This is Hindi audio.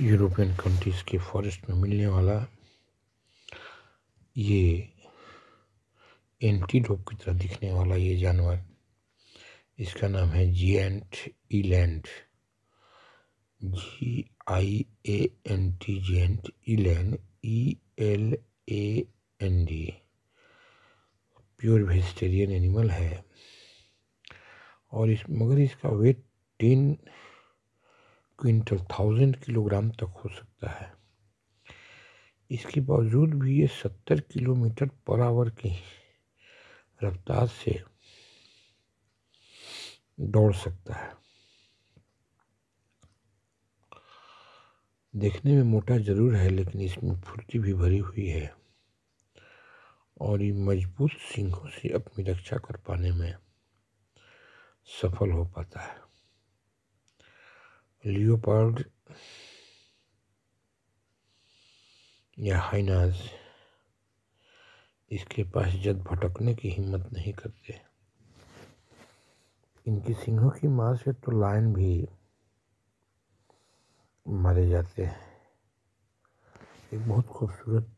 यूरोपियन कंट्रीज़ के फॉरेस्ट में मिलने वाला ये एंटीडोप की तरह दिखने वाला ये जानवर इसका नाम है giant eland G I A N T giant eland E L A N D pure vegetarian animal है और इस मगर इसका weight ten quintal thousand kilogram तक हो सकता है इसके बावजूद भी ये सत्तर किलोमीटर पर आवर की रफ्तार से दौड़ सकता है देखने में मोटा ज़रूर है लेकिन इसमें फुर्ती भी भरी हुई है और ये मजबूत सिंहों से अपनी रक्षा कर पाने में सफल हो पाता है leopard या हाइनाज इसके पास जद भटकने की हिम्मत नहीं करते इनकी सिंहों की मार से तो लायन भी मारे जाते हैं एक बहुत खूबसूरत